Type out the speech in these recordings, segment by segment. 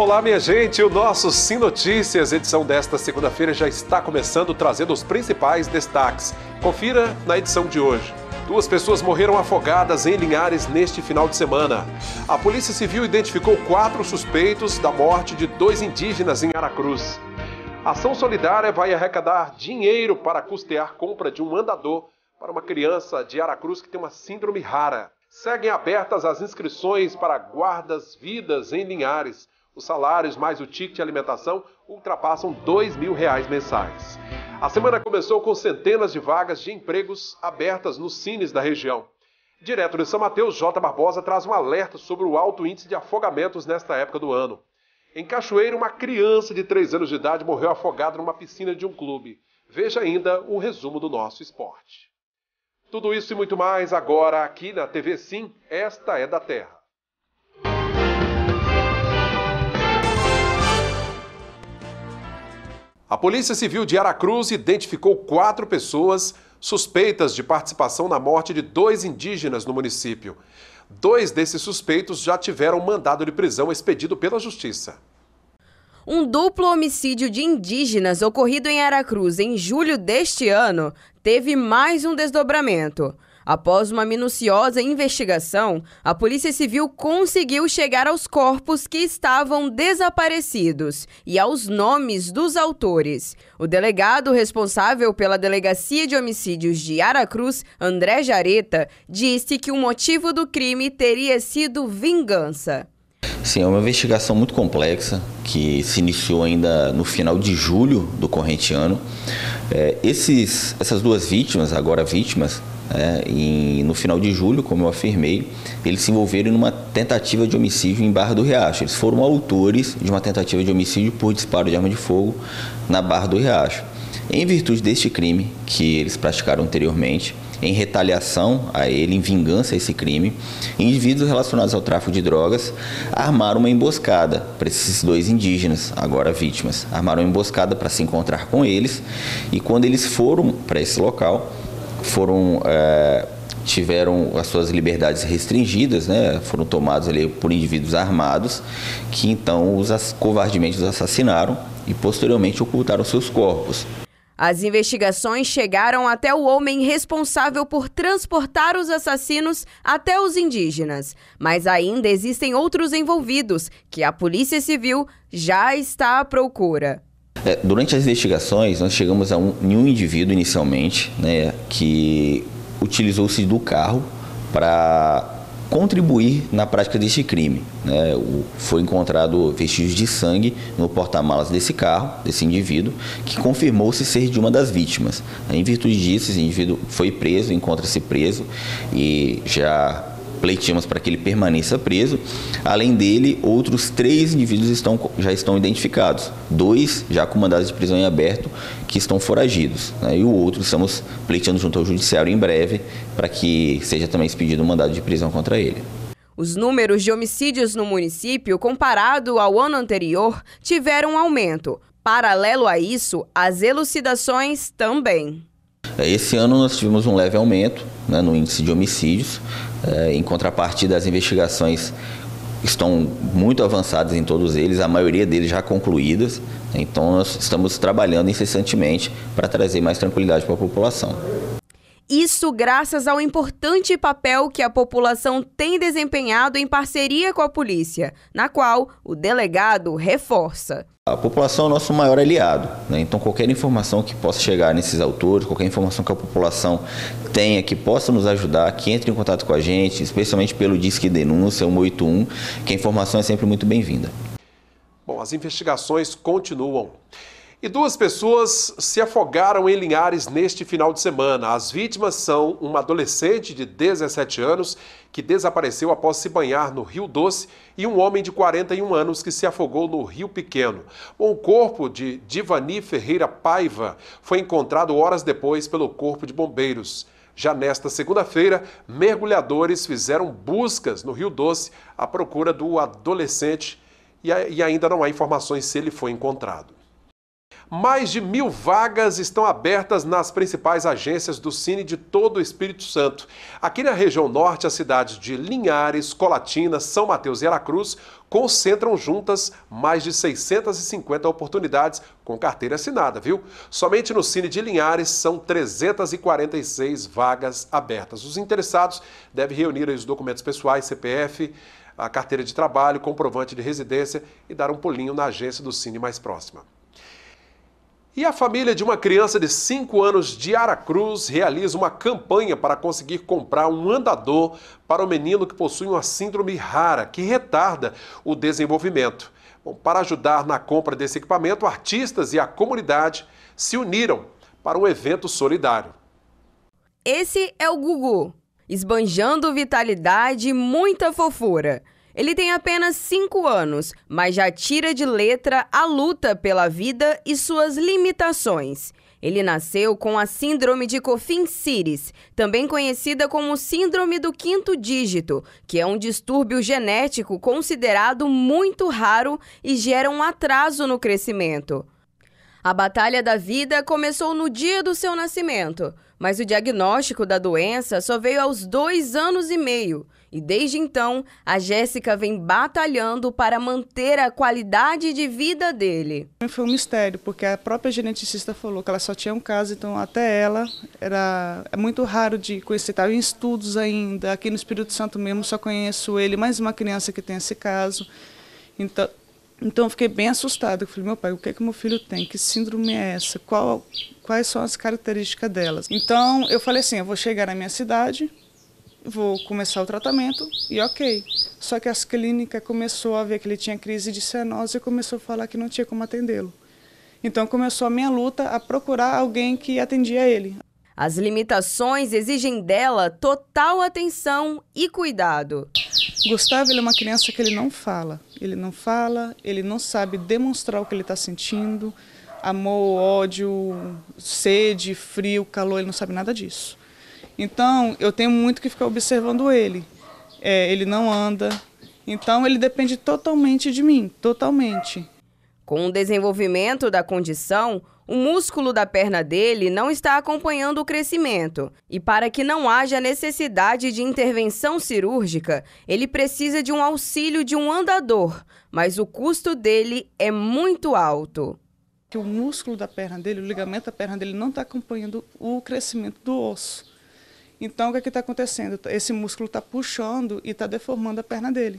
Olá, minha gente. O nosso Sim Notícias, edição desta segunda-feira, já está começando trazendo os principais destaques. Confira na edição de hoje. Duas pessoas morreram afogadas em Linhares neste final de semana. A Polícia Civil identificou quatro suspeitos da morte de dois indígenas em Aracruz. Ação Solidária vai arrecadar dinheiro para custear compra de um andador para uma criança de Aracruz que tem uma síndrome rara. Seguem abertas as inscrições para guardas-vidas em Linhares. Os salários mais o ticket de alimentação ultrapassam dois mil reais mensais. A semana começou com centenas de vagas de empregos abertas nos cines da região. Direto de São Mateus, J. Barbosa traz um alerta sobre o alto índice de afogamentos nesta época do ano. Em Cachoeira, uma criança de 3 anos de idade morreu afogada numa piscina de um clube. Veja ainda o resumo do nosso esporte. Tudo isso e muito mais agora aqui na TV Sim, esta é da Terra. A Polícia Civil de Aracruz identificou quatro pessoas suspeitas de participação na morte de dois indígenas no município. Dois desses suspeitos já tiveram mandado de prisão expedido pela Justiça. Um duplo homicídio de indígenas ocorrido em Aracruz em julho deste ano teve mais um desdobramento. Após uma minuciosa investigação, a Polícia Civil conseguiu chegar aos corpos que estavam desaparecidos e aos nomes dos autores. O delegado responsável pela Delegacia de Homicídios de Aracruz, André Jareta, disse que o motivo do crime teria sido vingança. Sim, é uma investigação muito complexa que se iniciou ainda no final de julho do corrente ano. É, esses, essas duas vítimas, agora vítimas, né, em, no final de julho, como eu afirmei, eles se envolveram numa tentativa de homicídio em Barra do Riacho. Eles foram autores de uma tentativa de homicídio por disparo de arma de fogo na Barra do Riacho. Em virtude deste crime que eles praticaram anteriormente, em retaliação a ele, em vingança a esse crime, indivíduos relacionados ao tráfico de drogas armaram uma emboscada para esses dois indígenas, agora vítimas. Armaram uma emboscada para se encontrar com eles e quando eles foram para esse local, foram é, tiveram as suas liberdades restringidas, né? Foram tomados ali por indivíduos armados que então os covardemente os assassinaram e posteriormente ocultaram seus corpos. As investigações chegaram até o homem responsável por transportar os assassinos até os indígenas. Mas ainda existem outros envolvidos que a Polícia Civil já está à procura. É, durante as investigações, nós chegamos a um, um indivíduo inicialmente, né, que utilizou-se do carro para contribuir na prática deste crime. Né? O, foi encontrado vestígios de sangue no porta-malas desse carro, desse indivíduo, que confirmou-se ser de uma das vítimas. Em virtude disso, esse indivíduo foi preso, encontra-se preso e já pleiteamos para que ele permaneça preso. Além dele, outros três indivíduos estão, já estão identificados, dois já com mandados de prisão em aberto que estão foragidos, né? e o outro estamos pleiteando junto ao judiciário em breve para que seja também expedido um mandado de prisão contra ele. Os números de homicídios no município, comparado ao ano anterior, tiveram um aumento. Paralelo a isso, as elucidações também. É, esse ano nós tivemos um leve aumento né, no índice de homicídios, é, em contrapartida as investigações estão muito avançadas em todos eles, a maioria deles já concluídas, então nós estamos trabalhando incessantemente para trazer mais tranquilidade para a população. Isso graças ao importante papel que a população tem desempenhado em parceria com a polícia, na qual o delegado reforça. A população é o nosso maior aliado, né? então qualquer informação que possa chegar nesses autores, qualquer informação que a população tenha que possa nos ajudar, que entre em contato com a gente, especialmente pelo Disque Denúncia 181, que a informação é sempre muito bem-vinda. Bom, as investigações continuam. E duas pessoas se afogaram em Linhares neste final de semana. As vítimas são uma adolescente de 17 anos que desapareceu após se banhar no Rio Doce e um homem de 41 anos que se afogou no Rio Pequeno. Bom, o corpo de Divani Ferreira Paiva foi encontrado horas depois pelo Corpo de Bombeiros. Já nesta segunda-feira, mergulhadores fizeram buscas no Rio Doce à procura do adolescente e ainda não há informações se ele foi encontrado mais de mil vagas estão abertas nas principais agências do Cine de todo o Espírito Santo. Aqui na região norte, as cidades de Linhares, Colatina, São Mateus e Aracruz concentram juntas mais de 650 oportunidades com carteira assinada, viu? Somente no Cine de Linhares são 346 vagas abertas. Os interessados devem reunir os documentos pessoais, CPF, a carteira de trabalho, comprovante de residência e dar um pulinho na agência do Cine mais próxima. E a família de uma criança de 5 anos de Aracruz realiza uma campanha para conseguir comprar um andador para o menino que possui uma síndrome rara que retarda o desenvolvimento. Bom, para ajudar na compra desse equipamento, artistas e a comunidade se uniram para um evento solidário. Esse é o Gugu, esbanjando vitalidade e muita fofura. Ele tem apenas 5 anos, mas já tira de letra a luta pela vida e suas limitações. Ele nasceu com a síndrome de Coffin-Siris, também conhecida como síndrome do quinto dígito, que é um distúrbio genético considerado muito raro e gera um atraso no crescimento. A batalha da vida começou no dia do seu nascimento, mas o diagnóstico da doença só veio aos dois anos e meio. E desde então, a Jéssica vem batalhando para manter a qualidade de vida dele. Foi um mistério, porque a própria geneticista falou que ela só tinha um caso, então até ela era é muito raro de conhecer. Tá? Estava em estudos ainda, aqui no Espírito Santo mesmo só conheço ele, mais uma criança que tem esse caso. Então, então eu fiquei bem assustada. Eu falei, meu pai, o que é que meu filho tem? Que síndrome é essa? Qual, quais são as características delas? Então eu falei assim, eu vou chegar na minha cidade, vou começar o tratamento e ok. Só que as clínicas começou a ver que ele tinha crise de cianose e começou a falar que não tinha como atendê-lo. Então começou a minha luta a procurar alguém que atendia ele. As limitações exigem dela total atenção e cuidado. Gustavo é uma criança que ele não fala. Ele não fala, ele não sabe demonstrar o que ele está sentindo. Amor, ódio, sede, frio, calor, ele não sabe nada disso. Então, eu tenho muito que ficar observando ele. É, ele não anda. Então, ele depende totalmente de mim, totalmente. Com o desenvolvimento da condição, o músculo da perna dele não está acompanhando o crescimento. E para que não haja necessidade de intervenção cirúrgica, ele precisa de um auxílio de um andador, mas o custo dele é muito alto. O músculo da perna dele, o ligamento da perna dele não está acompanhando o crescimento do osso. Então, o que é está acontecendo? Esse músculo está puxando e está deformando a perna dele.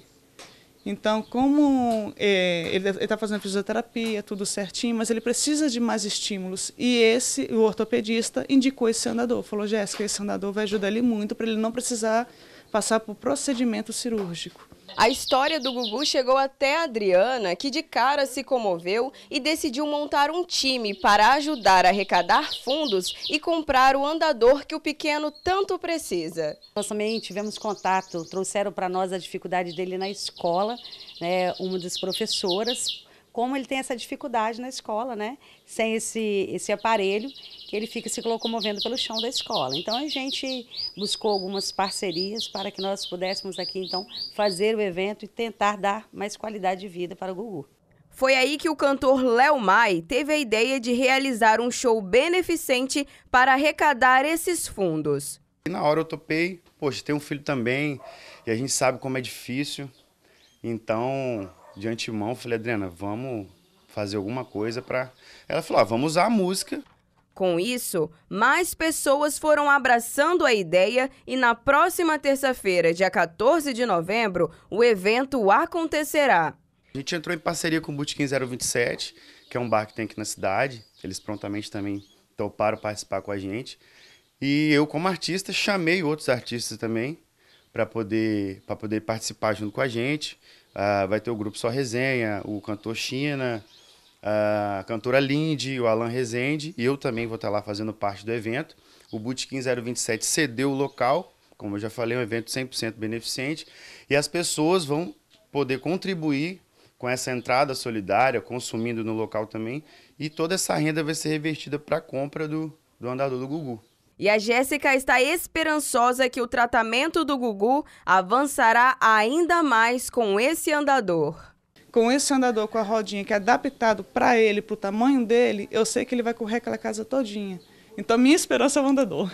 Então, como é, ele está tá fazendo fisioterapia, tudo certinho, mas ele precisa de mais estímulos. E esse, o ortopedista, indicou esse andador. Falou, Jéssica, esse andador vai ajudar ele muito para ele não precisar passar por procedimento cirúrgico. A história do Gugu chegou até a Adriana, que de cara se comoveu e decidiu montar um time para ajudar a arrecadar fundos e comprar o andador que o pequeno tanto precisa. Nós também tivemos contato, trouxeram para nós a dificuldade dele na escola, né, uma das professoras como ele tem essa dificuldade na escola, né? Sem esse, esse aparelho, que ele fica se locomovendo pelo chão da escola. Então a gente buscou algumas parcerias para que nós pudéssemos aqui, então, fazer o evento e tentar dar mais qualidade de vida para o Gugu. Foi aí que o cantor Léo Mai teve a ideia de realizar um show beneficente para arrecadar esses fundos. E na hora eu topei, poxa, tem um filho também, e a gente sabe como é difícil. Então, de antemão, falei, Adriana, vamos fazer alguma coisa para. Ela falou, ah, vamos usar a música. Com isso, mais pessoas foram abraçando a ideia e na próxima terça-feira, dia 14 de novembro, o evento acontecerá. A gente entrou em parceria com o Botequim 027, que é um bar que tem aqui na cidade. Eles prontamente também toparam participar com a gente. E eu, como artista, chamei outros artistas também para poder, poder participar junto com a gente. Uh, vai ter o grupo Só Resenha, o cantor China, a cantora Lindy, o Alan Rezende, e eu também vou estar lá fazendo parte do evento. O Bootkin 027 cedeu o local, como eu já falei, é um evento 100% beneficente, e as pessoas vão poder contribuir com essa entrada solidária, consumindo no local também, e toda essa renda vai ser revertida para a compra do, do andador do Gugu. E a Jéssica está esperançosa que o tratamento do Gugu avançará ainda mais com esse andador com esse andador com a rodinha que é adaptado para ele, para o tamanho dele, eu sei que ele vai correr aquela casa todinha. Então minha esperança é o andador.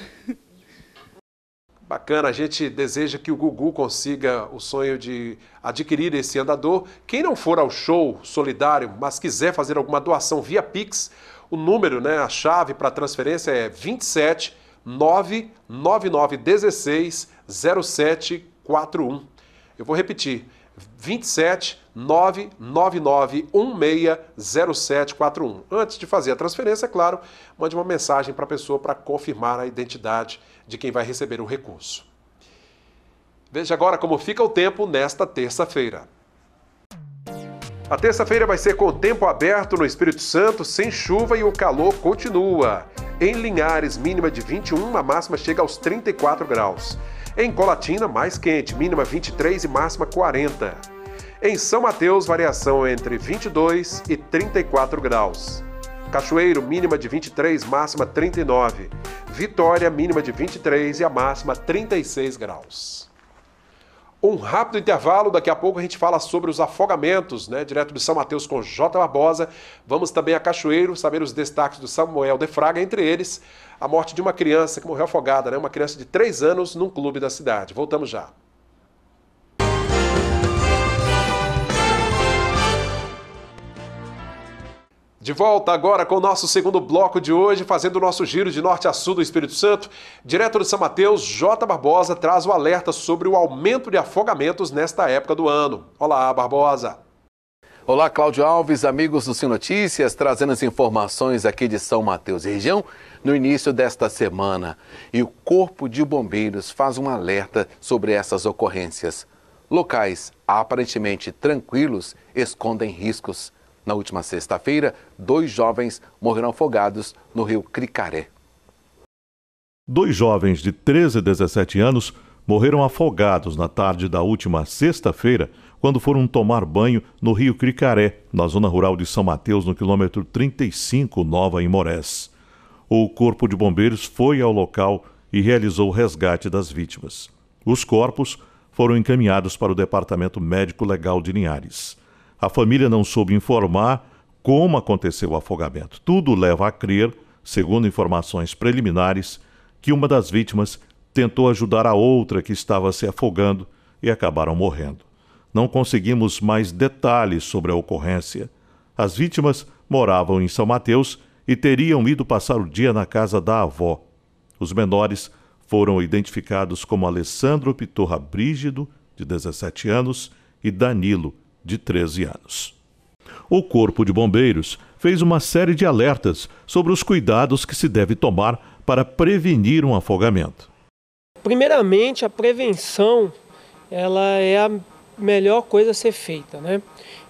Bacana, a gente deseja que o Gugu consiga o sonho de adquirir esse andador. Quem não for ao show solidário, mas quiser fazer alguma doação via Pix, o número, né, a chave para transferência é 27 99916 0741. Eu vou repetir. 27 999160741. Antes de fazer a transferência, é claro, mande uma mensagem para a pessoa para confirmar a identidade de quem vai receber o recurso. Veja agora como fica o tempo nesta terça-feira. A terça-feira vai ser com o tempo aberto no Espírito Santo, sem chuva e o calor continua. Em Linhares, mínima de 21, a máxima chega aos 34 graus. Em Colatina, mais quente, mínima 23 e máxima 40. Em São Mateus, variação entre 22 e 34 graus. Cachoeiro, mínima de 23, máxima 39. Vitória, mínima de 23 e a máxima 36 graus um rápido intervalo, daqui a pouco a gente fala sobre os afogamentos, né? Direto de São Mateus com J. Barbosa. Vamos também a Cachoeiro, saber os destaques do Samuel de Fraga, entre eles a morte de uma criança que morreu afogada, né? Uma criança de 3 anos num clube da cidade. Voltamos já. De volta agora com o nosso segundo bloco de hoje, fazendo o nosso giro de norte a sul do Espírito Santo. Diretor de São Mateus, J. Barbosa, traz o alerta sobre o aumento de afogamentos nesta época do ano. Olá, Barbosa. Olá, Cláudio Alves, amigos do Sim Notícias, trazendo as informações aqui de São Mateus e região no início desta semana. E o Corpo de Bombeiros faz um alerta sobre essas ocorrências. Locais aparentemente tranquilos escondem riscos. Na última sexta-feira, dois jovens morreram afogados no rio Cricaré. Dois jovens de 13 e 17 anos morreram afogados na tarde da última sexta-feira, quando foram tomar banho no rio Cricaré, na zona rural de São Mateus, no quilômetro 35 Nova Imorés. O Corpo de Bombeiros foi ao local e realizou o resgate das vítimas. Os corpos foram encaminhados para o Departamento Médico Legal de Linhares. A família não soube informar como aconteceu o afogamento. Tudo leva a crer, segundo informações preliminares, que uma das vítimas tentou ajudar a outra que estava se afogando e acabaram morrendo. Não conseguimos mais detalhes sobre a ocorrência. As vítimas moravam em São Mateus e teriam ido passar o dia na casa da avó. Os menores foram identificados como Alessandro Pitorra Brígido, de 17 anos, e Danilo, de 13 anos. O Corpo de Bombeiros fez uma série de alertas sobre os cuidados que se deve tomar para prevenir um afogamento. Primeiramente, a prevenção ela é a melhor coisa a ser feita, né?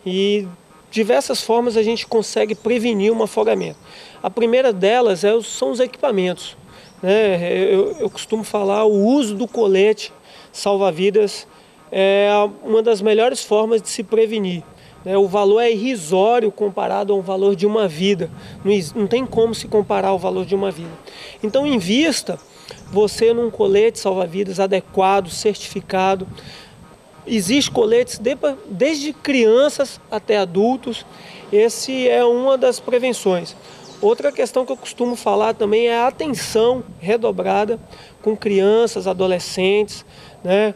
E diversas formas a gente consegue prevenir um afogamento. A primeira delas é, são os equipamentos. Né? Eu, eu costumo falar o uso do colete salva-vidas é uma das melhores formas de se prevenir. Né? O valor é irrisório comparado ao valor de uma vida. Não tem como se comparar o valor de uma vida. Então, invista você num colete salva-vidas adequado, certificado. Existem coletes desde crianças até adultos. Esse é uma das prevenções. Outra questão que eu costumo falar também é a atenção redobrada com crianças, adolescentes, né?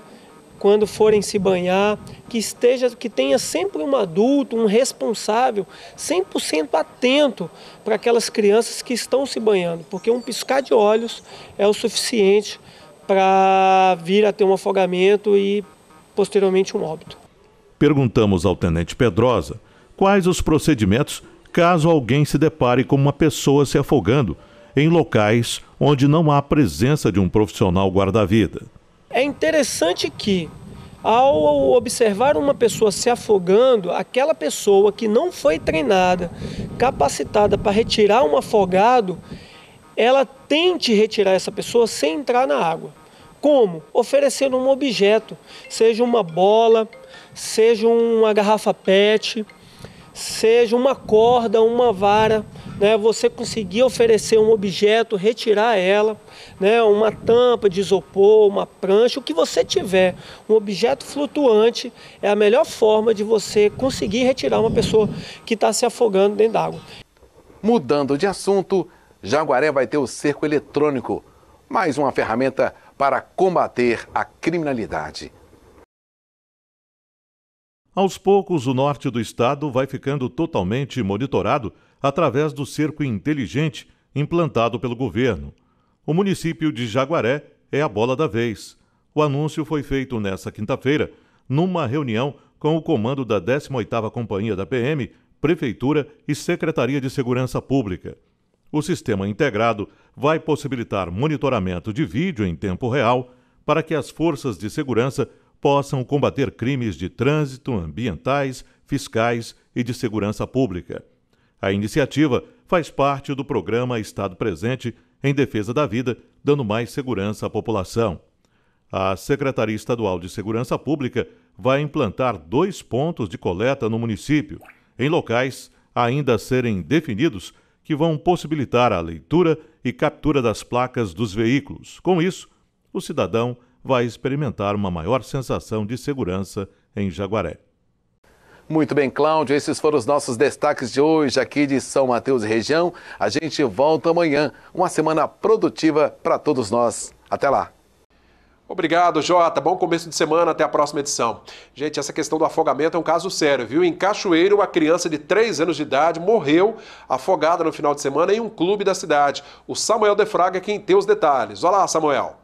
quando forem se banhar, que esteja, que tenha sempre um adulto, um responsável, 100% atento para aquelas crianças que estão se banhando, porque um piscar de olhos é o suficiente para vir a ter um afogamento e posteriormente um óbito. Perguntamos ao tenente Pedrosa quais os procedimentos caso alguém se depare com uma pessoa se afogando em locais onde não há presença de um profissional guarda-vida. É interessante que, ao observar uma pessoa se afogando, aquela pessoa que não foi treinada, capacitada para retirar um afogado, ela tente retirar essa pessoa sem entrar na água. Como? Oferecendo um objeto, seja uma bola, seja uma garrafa PET, seja uma corda, uma vara, né? Você conseguir oferecer um objeto, retirar ela, né? Uma tampa de isopor, uma prancha, o que você tiver, um objeto flutuante é a melhor forma de você conseguir retirar uma pessoa que está se afogando dentro d'água. Mudando de assunto, Jaguaré vai ter o cerco eletrônico, mais uma ferramenta para combater a criminalidade. Aos poucos, o norte do estado vai ficando totalmente monitorado através do cerco inteligente implantado pelo governo. O município de Jaguaré é a bola da vez. O anúncio foi feito nesta quinta-feira, numa reunião com o comando da 18ª Companhia da PM, Prefeitura e Secretaria de Segurança Pública. O sistema integrado vai possibilitar monitoramento de vídeo em tempo real para que as forças de segurança possam combater crimes de trânsito, ambientais, fiscais e de segurança pública. A iniciativa faz parte do programa Estado Presente em Defesa da Vida, dando mais segurança à população. A Secretaria Estadual de Segurança Pública vai implantar dois pontos de coleta no município, em locais ainda a serem definidos, que vão possibilitar a leitura e captura das placas dos veículos. Com isso, o cidadão vai experimentar uma maior sensação de segurança em Jaguaré. Muito bem, Cláudio, esses foram os nossos destaques de hoje aqui de São Mateus e região. A gente volta amanhã. Uma semana produtiva para todos nós. Até lá. Obrigado, Jota. Bom começo de semana, até a próxima edição. Gente, essa questão do afogamento é um caso sério, viu? Em Cachoeiro, uma criança de 3 anos de idade morreu afogada no final de semana em um clube da cidade. O Samuel Defraga é quem tem os detalhes. Olá, Samuel.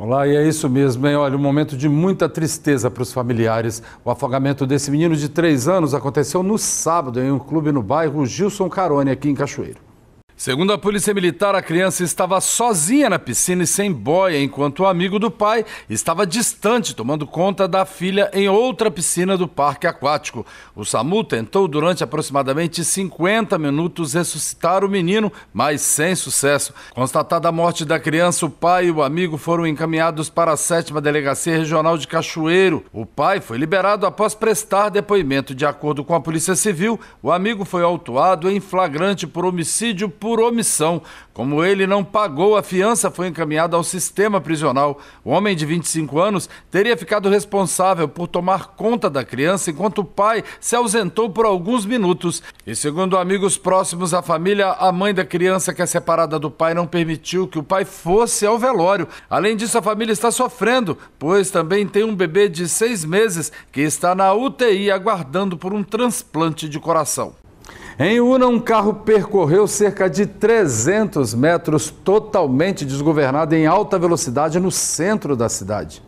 Olá, e é isso mesmo, hein? Olha, um momento de muita tristeza para os familiares. O afogamento desse menino de três anos aconteceu no sábado em um clube no bairro Gilson Carone, aqui em Cachoeiro. Segundo a polícia militar, a criança estava sozinha na piscina e sem boia, enquanto o amigo do pai estava distante, tomando conta da filha em outra piscina do parque aquático. O SAMU tentou, durante aproximadamente 50 minutos, ressuscitar o menino, mas sem sucesso. Constatada a morte da criança, o pai e o amigo foram encaminhados para a 7 Delegacia Regional de Cachoeiro. O pai foi liberado após prestar depoimento. De acordo com a Polícia Civil, o amigo foi autuado em flagrante por homicídio por por omissão. Como ele não pagou, a fiança foi encaminhada ao sistema prisional. O homem de 25 anos teria ficado responsável por tomar conta da criança enquanto o pai se ausentou por alguns minutos. E segundo amigos próximos à família, a mãe da criança, que é separada do pai, não permitiu que o pai fosse ao velório. Além disso, a família está sofrendo, pois também tem um bebê de seis meses que está na UTI aguardando por um transplante de coração. Em Una, um carro percorreu cerca de 300 metros totalmente desgovernado em alta velocidade no centro da cidade.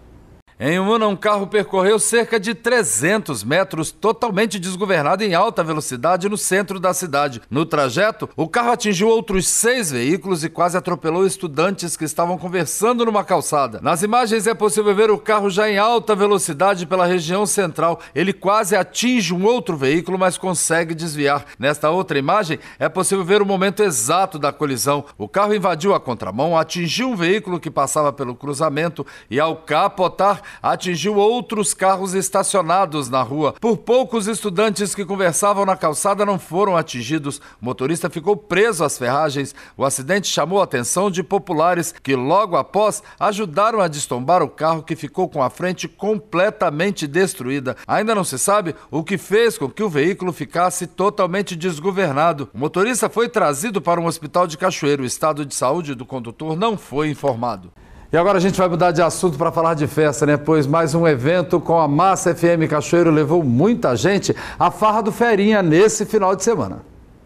Em Una, um carro percorreu cerca de 300 metros, totalmente desgovernado em alta velocidade no centro da cidade. No trajeto, o carro atingiu outros seis veículos e quase atropelou estudantes que estavam conversando numa calçada. Nas imagens é possível ver o carro já em alta velocidade pela região central. Ele quase atinge um outro veículo, mas consegue desviar. Nesta outra imagem, é possível ver o momento exato da colisão. O carro invadiu a contramão, atingiu um veículo que passava pelo cruzamento e, ao capotar, atingiu outros carros estacionados na rua. Por poucos estudantes que conversavam na calçada não foram atingidos. O motorista ficou preso às ferragens. O acidente chamou a atenção de populares que logo após ajudaram a destombar o carro que ficou com a frente completamente destruída. Ainda não se sabe o que fez com que o veículo ficasse totalmente desgovernado. O motorista foi trazido para um hospital de Cachoeiro. O estado de saúde do condutor não foi informado. E agora a gente vai mudar de assunto para falar de festa, né? Pois mais um evento com a Massa FM Cachoeiro levou muita gente à farra do Ferinha nesse final de semana.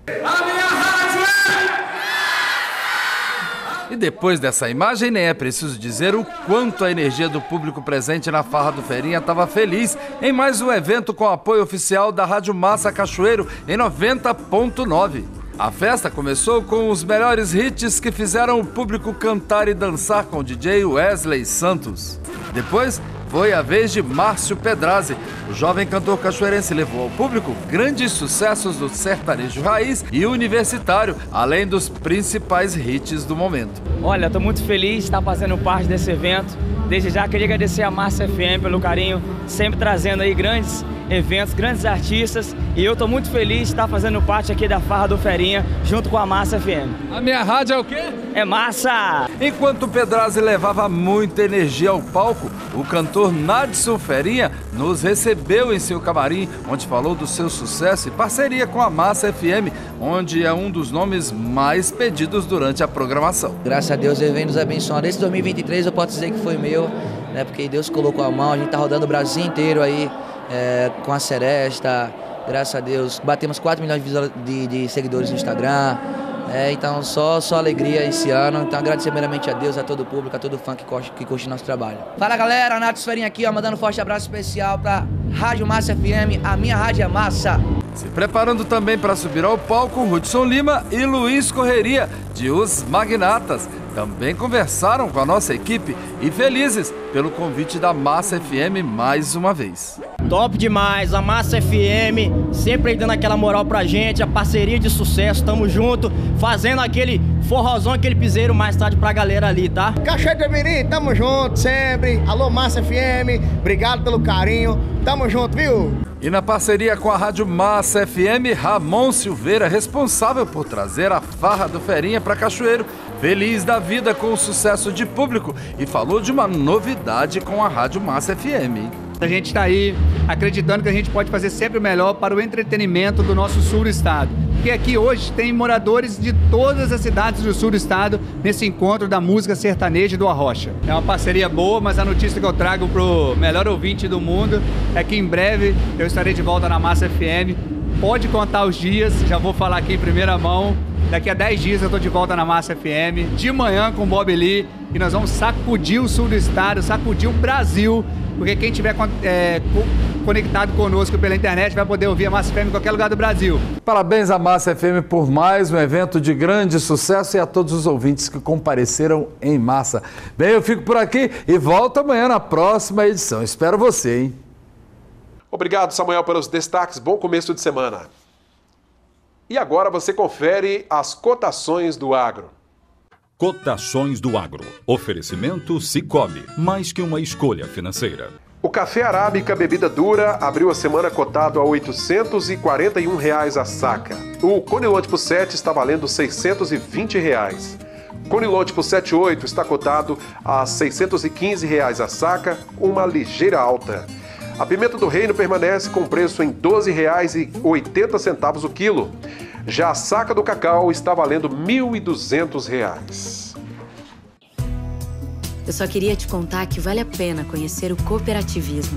É e depois dessa imagem, nem é preciso dizer o quanto a energia do público presente na Farra do Ferinha estava feliz em mais um evento com apoio oficial da Rádio Massa Cachoeiro em 90.9. A festa começou com os melhores hits que fizeram o público cantar e dançar com o DJ Wesley Santos. Depois, foi a vez de Márcio Pedrazzi. O jovem cantor cachoeirense levou ao público grandes sucessos do sertanejo raiz e universitário, além dos principais hits do momento. Olha, estou muito feliz de estar fazendo parte desse evento. Desde já queria agradecer a Márcia FM pelo carinho, sempre trazendo aí grandes eventos, grandes artistas e eu estou muito feliz de estar fazendo parte aqui da Farra do Ferinha junto com a Massa FM. A minha rádio é o quê? É Massa! Enquanto Pedrazzi levava muita energia ao palco, o cantor Nadson Ferinha nos recebeu em seu camarim, onde falou do seu sucesso e parceria com a Massa FM, onde é um dos nomes mais pedidos durante a programação. Graças a Deus ele vem nos abençoando. Esse 2023 eu posso dizer que foi meu, né? Porque Deus colocou a mão, a gente tá rodando o Brasil inteiro aí é, com a Seresta, graças a Deus. Batemos 4 milhões de, de seguidores no Instagram. É, então, só, só alegria esse ano. Então, agradecer primeiramente a Deus, a todo o público, a todo fã que curte, que curte nosso trabalho. Fala galera, Nato Sferinha aqui, ó, mandando um forte abraço especial para Rádio Massa FM, a minha Rádio é Massa. Se preparando também para subir ao palco, Hudson Lima e Luiz Correria, de Os Magnatas, também conversaram com a nossa equipe e felizes pelo convite da Massa FM mais uma vez. Top demais, a Massa FM sempre aí dando aquela moral pra gente, a parceria de sucesso, tamo junto, fazendo aquele forrozão, aquele piseiro mais tarde pra galera ali, tá? Cachoeira de Mirim, tamo junto sempre, alô Massa FM, obrigado pelo carinho, tamo junto, viu? E na parceria com a Rádio Massa FM, Ramon Silveira, responsável por trazer a farra do Ferinha pra Cachoeiro, feliz da vida com o sucesso de público e falou de uma novidade com a Rádio Massa FM. A gente está aí acreditando que a gente pode fazer sempre o melhor para o entretenimento do nosso sul do estado. Porque aqui hoje tem moradores de todas as cidades do sul do estado nesse encontro da música sertaneja do Arrocha. É uma parceria boa, mas a notícia que eu trago pro melhor ouvinte do mundo é que em breve eu estarei de volta na Massa FM. Pode contar os dias, já vou falar aqui em primeira mão Daqui a 10 dias eu tô de volta na Massa FM, de manhã com o Bob Lee, e nós vamos sacudir o sul do estado, sacudir o Brasil, porque quem tiver é, conectado conosco pela internet vai poder ouvir a Massa FM em qualquer lugar do Brasil. Parabéns à Massa FM por mais um evento de grande sucesso e a todos os ouvintes que compareceram em massa. Bem, eu fico por aqui e volto amanhã na próxima edição. Espero você, hein? Obrigado, Samuel, pelos destaques. Bom começo de semana. E agora você confere as cotações do agro. Cotações do agro. Oferecimento Cicobi, mais que uma escolha financeira. O café arábica bebida dura abriu a semana cotado a R$ 841 reais a saca. O Conilon tipo 7 está valendo R$ 620. Reais. Conilon tipo 78 está cotado a R$ 615 reais a saca, uma ligeira alta. A pimenta do reino permanece com preço em R$ 12,80 o quilo. Já a saca do cacau está valendo R$ 1.200. Eu só queria te contar que vale a pena conhecer o cooperativismo.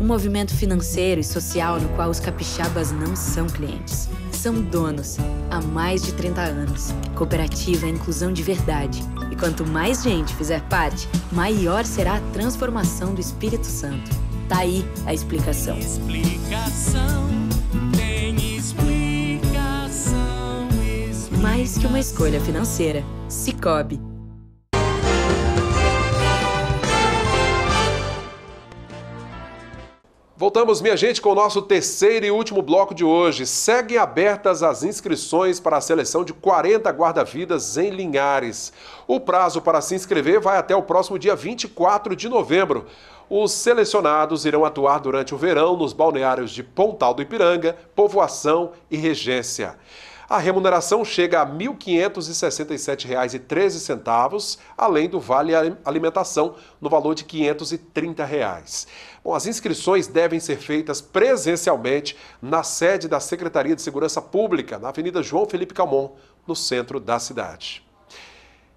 Um movimento financeiro e social no qual os capixabas não são clientes. São donos, há mais de 30 anos. Cooperativa é inclusão de verdade. E quanto mais gente fizer parte, maior será a transformação do Espírito Santo. Tá aí a explicação. Explicação tem explicação. explicação. Mais que uma escolha financeira, Cicobi Voltamos, minha gente, com o nosso terceiro e último bloco de hoje. Seguem abertas as inscrições para a seleção de 40 guarda-vidas em Linhares. O prazo para se inscrever vai até o próximo dia 24 de novembro. Os selecionados irão atuar durante o verão nos balneários de Pontal do Ipiranga, Povoação e Regência. A remuneração chega a R$ 1.567,13, além do vale alimentação no valor de R$ 530. Reais. Bom, as inscrições devem ser feitas presencialmente na sede da Secretaria de Segurança Pública, na Avenida João Felipe Calmon, no centro da cidade.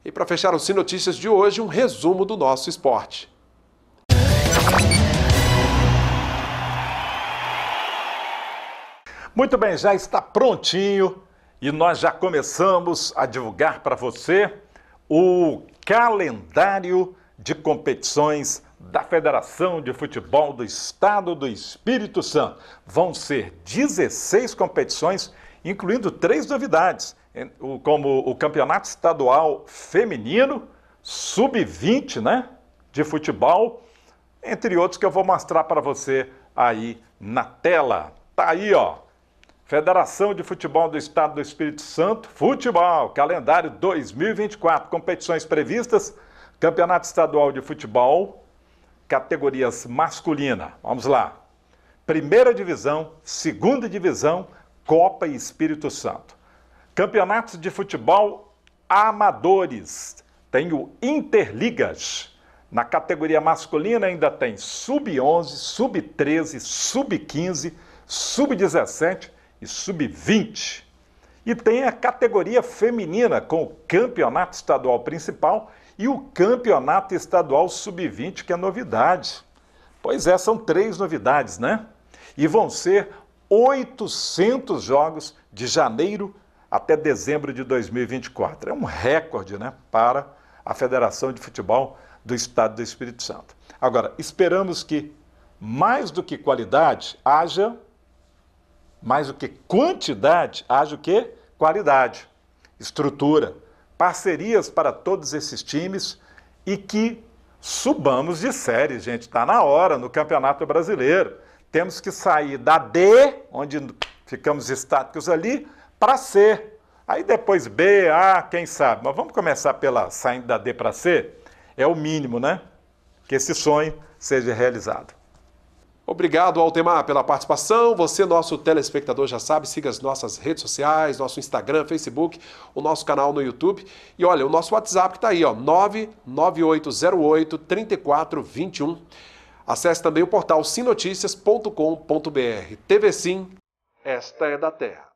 E para fechar o Sim Notícias de hoje, um resumo do nosso esporte. Muito bem, já está prontinho e nós já começamos a divulgar para você o calendário de competições da Federação de Futebol do Estado do Espírito Santo. Vão ser 16 competições, incluindo três novidades, como o Campeonato Estadual Feminino, Sub-20, né? De futebol, entre outros que eu vou mostrar para você aí na tela. Tá aí, ó. Federação de Futebol do Estado do Espírito Santo, futebol, calendário 2024, competições previstas, Campeonato Estadual de Futebol, categorias masculina. Vamos lá. Primeira divisão, segunda divisão, Copa e Espírito Santo. Campeonatos de futebol amadores. Tem o Interligas. Na categoria masculina ainda tem sub-11, sub-13, sub-15, sub-17 e sub-20. E tem a categoria feminina, com o campeonato estadual principal e o campeonato estadual sub-20, que é novidade. Pois é, são três novidades, né? E vão ser 800 jogos de janeiro até dezembro de 2024. É um recorde, né, para a Federação de Futebol do Estado do Espírito Santo. Agora, esperamos que mais do que qualidade haja mais do que quantidade, haja o que? Qualidade, estrutura, parcerias para todos esses times e que subamos de série, gente. Está na hora no Campeonato Brasileiro. Temos que sair da D, onde ficamos estáticos ali, para C. Aí depois B, A, quem sabe. Mas vamos começar pela saindo da D para C? É o mínimo, né? Que esse sonho seja realizado. Obrigado, Altemar, pela participação. Você, nosso telespectador, já sabe, siga as nossas redes sociais, nosso Instagram, Facebook, o nosso canal no YouTube. E olha, o nosso WhatsApp que está aí, ó, 99808-3421. Acesse também o portal sinoticias.com.br. TV Sim, esta é da Terra.